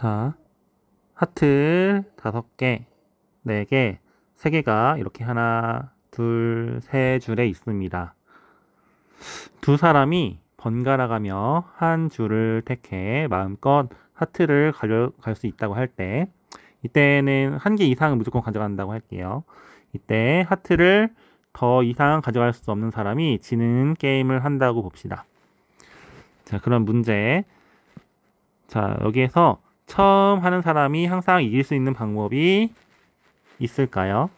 자, 하트 다섯 개, 네 개, 세 개가 이렇게 하나, 둘, 세 줄에 있습니다. 두 사람이 번갈아가며 한 줄을 택해 마음껏 하트를 가져갈 수 있다고 할 때, 이때는 한 개 이상은 무조건 가져간다고 할게요. 이때 하트를 더 이상 가져갈 수 없는 사람이 지는 게임을 한다고 봅시다. 자, 그럼 문제. 자, 여기에서 처음 하는 사람이 항상 이길 수 있는 방법이 있을까요?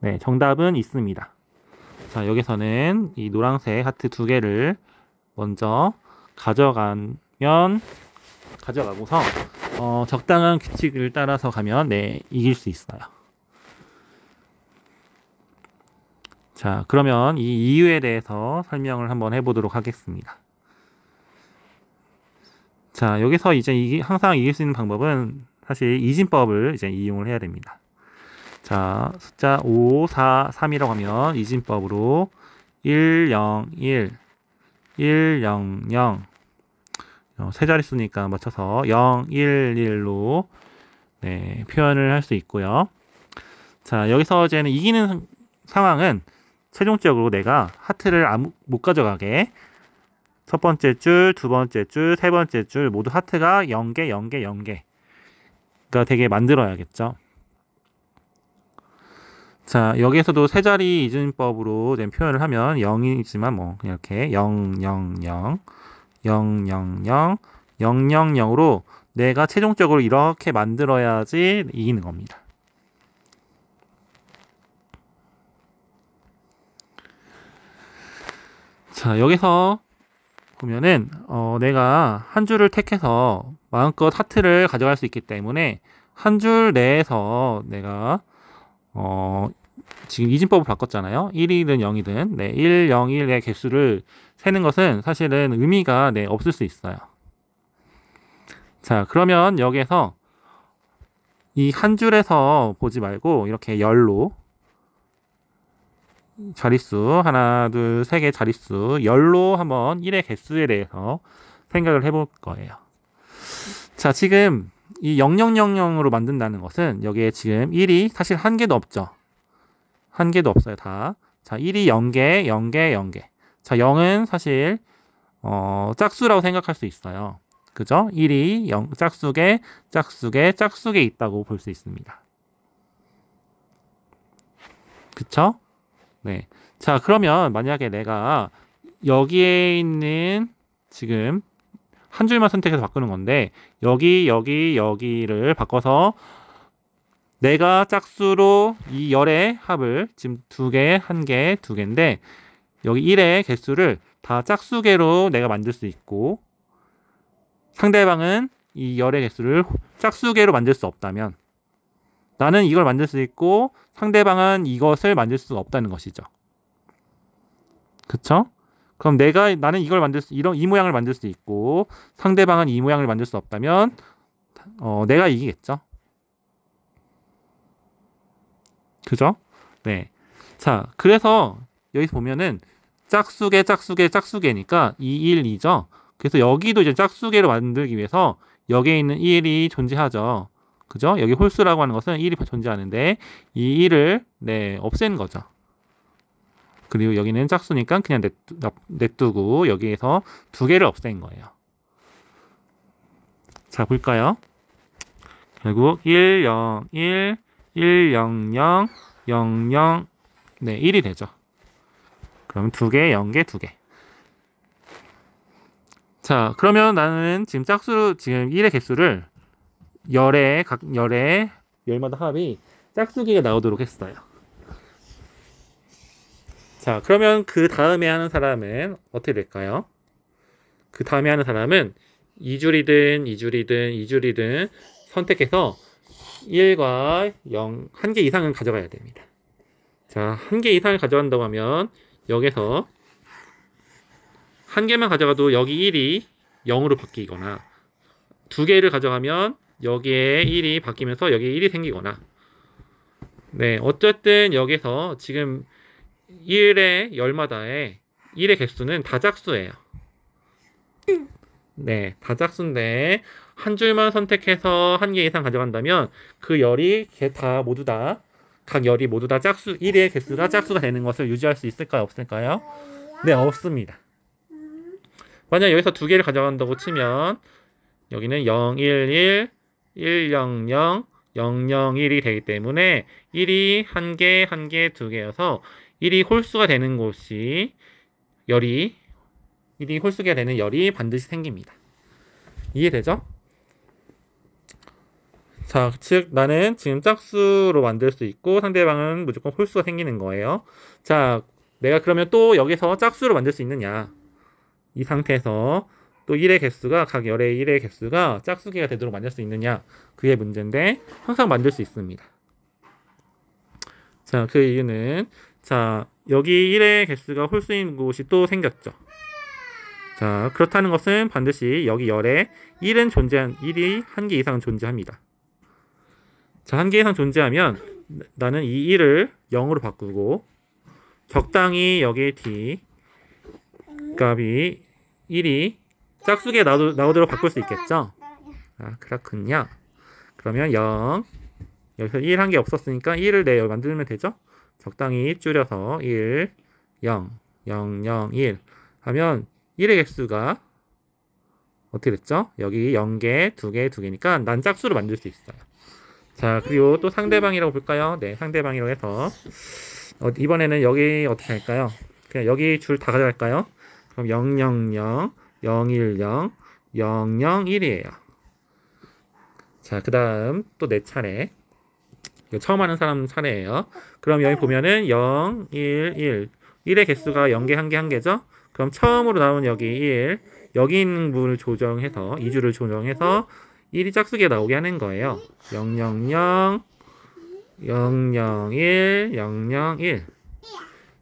네, 정답은 있습니다. 자, 여기서는 이 노란색 하트 두 개를 먼저 가져가면 가져가고서 어, 적당한 규칙을 따라서 가면 네, 이길 수 있어요. 자, 그러면 이 이유에 대해서 설명을 한번 해보도록 하겠습니다. 자, 여기서 이제 이기, 항상 이길 수 있는 방법은 사실 이진법을 이제 이용을 해야 됩니다. 자, 숫자 5, 4, 3이라고 하면 이진법으로 1, 0, 1, 1, 0, 0. 어, 세 자릿수니까 맞춰서 0, 1, 1로 네, 표현을 할 수 있고요. 자, 여기서 이제는 이기는 상황은 최종적으로 내가 하트를 못 가져가게 첫 번째 줄, 두 번째 줄, 세 번째 줄 모두 하트가 0개, 0개, 0개가 되게 만들어야겠죠. 자, 여기에서도 세 자리 이준법으로 된 표현을 하면 0이지만 뭐 이렇게 0, 0, 0, 0, 0, 0, 0, 0, 0으로 내가 최종적으로 이렇게 만들어야지 이기는 겁니다. 자, 여기서 보면은 어, 내가 한 줄을 택해서 마음껏 하트를 가져갈 수 있기 때문에 한 줄 내에서 내가 어, 지금 이진법을 바꿨잖아요. 1이든 0이든 네, 1, 0, 1의 개수를 세는 것은 사실은 의미가 네, 없을 수 있어요. 자, 그러면 여기에서 이 한 줄에서 보지 말고 이렇게 열로 자릿수 하나 둘세 개 자릿수 열로 한번 1의 개수에 대해서 생각을 해볼 거예요. 자 지금 이 0000으로 만든다는 것은 여기에 지금 1이 사실 한 개도 없죠. 한 개도 없어요 다. 자 1이 0개 0개 0개. 자 0은 사실 어, 짝수라고 생각할 수 있어요. 그죠? 1이 0, 짝수계, 짝수계, 짝수계 있다고 볼 수 있습니다. 그쵸? 네. 자, 그러면 만약에 내가 여기에 있는 지금 한 줄만 선택해서 바꾸는 건데 여기 여기 여기를 바꿔서 내가 짝수로 이 열의 합을 지금 두 개, 한 개, 두 개인데 여기 1의 개수를 다짝수계로 내가 만들 수 있고 상대방은 이 열의 개수를 짝수계로 만들 수 없다면 나는 이걸 만들 수 있고 상대방은 이것을 만들 수 없다는 것이죠. 그쵸? 그럼 내가 나는 이걸 만들 수 이런 이 모양을 만들 수 있고 상대방은 이 모양을 만들 수 없다면 어, 내가 이기겠죠. 그죠? 네. 자, 그래서 여기서 보면은 짝수계짝수계짝수계니까 2, 1, 2죠. 그래서 여기도 이제 짝수계를 만들기 위해서 여기에 있는 1이 존재하죠. 그죠? 여기 홀수라고 하는 것은 1이 존재하는데 이 1을 네, 없앤 거죠. 그리고 여기는 짝수니까 그냥 냅두, 고 여기에서 두 개를 없앤 거예요. 자, 볼까요? 결국 1, 0, 1, 1, 0, 0, 0, 0, 네, 1이 되죠. 그럼 두 개, 0개, 두 개. 자, 그러면 나는 지금 짝수, 지금 1의 개수를 열에 각 열에 열마다 합이 짝수기가 나오도록 했어요. 자, 그러면 그 다음에 하는 사람은 어떻게 될까요? 그 다음에 하는 사람은 이줄이든이줄이든이줄이든 선택해서 1과 0, 한 개 이상은 가져가야 됩니다. 자, 한 개 이상을 가져간다고 하면 여기서 한 개만 가져가도 여기 1이 0으로 바뀌거나 두 개를 가져가면 여기에 1이 바뀌면서 여기에 1이 생기거나 네 어쨌든 여기서 지금 1의 열마다의 1의 개수는 다작수예요 네 다작수인데 한 줄만 선택해서 한 개 이상 가져간다면 그 열이 다 모두 다 각 열이 모두 다 짝수 1의 개수가 짝수가 되는 것을 유지할 수 있을까요 없을까요? 네 없습니다 만약 여기서 두 개를 가져간다고 치면 여기는 0, 1, 1, 100 001이 되기 때문에 1이 한개 한개 두개여서 1이 홀수가 되는 곳이 열이 1이 홀수가 되는 열이 반드시 생깁니다. 이해되죠? 자, 즉 나는 지금 짝수로 만들 수 있고 상대방은 무조건 홀수가 생기는 거예요. 자, 내가 그러면 또 여기서 짝수로 만들 수 있느냐? 이 상태에서 또 1의 개수가 각 열의 1의 개수가 짝수기가 되도록 만들 수 있느냐 그의 문제인데 항상 만들 수 있습니다. 자, 그 이유는 자, 여기 1의 개수가 홀수인 곳이 또 생겼죠. 자, 그렇다는 것은 반드시 여기 열에 1은 존재한 1이 한 개 이상 존재합니다. 자, 한 개 이상 존재하면 나는 이 1을 0으로 바꾸고 적당히 여기 d 값이 1이 짝수계 나도, 나오도록 바꿀 수 있겠죠? 아, 그렇군요. 그러면 0. 여기서 1한 개 없었으니까 1을 내 만들면 되죠? 적당히 줄여서 1, 0, 0, 0, 1 하면 1의 개수가 어떻게 됐죠? 여기 0개, 2개, 2개니까 난 짝수로 만들 수 있어요. 자, 그리고 또 상대방이라고 볼까요? 네, 상대방이라고 해서 어, 이번에는 여기 어떻게 할까요? 그냥 여기 줄 다 가져갈까요? 그럼 000, 010 001이에요. 자, 그 다음 또내 네 차례. 이거 처음 하는 사람 차례예요. 그럼 여기 보면은 0, 1, 1. 1의 개수가 0개, 1개, 1개죠? 그럼 처음으로 나온 여기 1. 여기 있는 문을 조정해서, 2주를 조정해서 1이 짝수기에 나오게 하는 거예요. 0, 0, 0, 0, 0, 1, 0, 0, 1.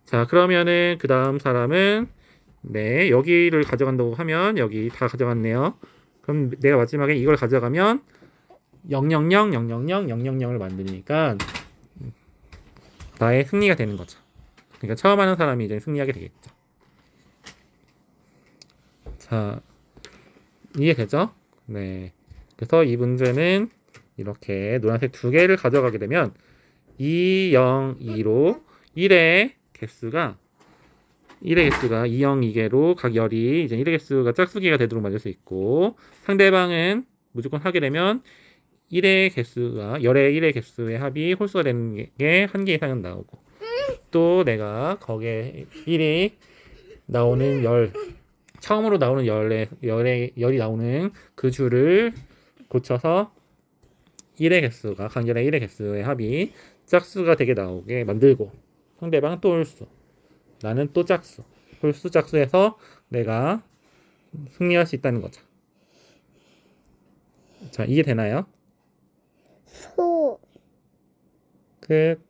자, 그러면은 그 다음 사람은 네, 여기를 가져간다고 하면 여기 다 가져갔네요. 그럼 내가 마지막에 이걸 가져가면 000, 000, 000을 만드니까 나의 승리가 되는 거죠. 그러니까 처음 하는 사람이 이제 승리하게 되겠죠. 자, 이해되죠? 네. 그래서 이 문제는 이렇게 노란색 두 개를 가져가게 되면 2, 0, 2로 1의 개수가 1의 개수가 2형 2개로 각 열이 이제 1의 개수가 짝수기가 되도록 만들 수 있고 상대방은 무조건 하게 되면 1의 개수가 열의 1의 개수의 합이 홀수가 되는 게 한 개 이상은 나오고 또 내가 거기에 1이 나오는 열 처음으로 나오는 열의 열의 열이 나오는 그 줄을 고쳐서 1의 개수가 강렬의 1의 개수의 합이 짝수가 되게 나오게 만들고 상대방 은또 홀수 나는 또 짝수. 홀수 짝수에서 내가 승리할 수 있다는 거죠. 자, 이해되나요? 소. 끝.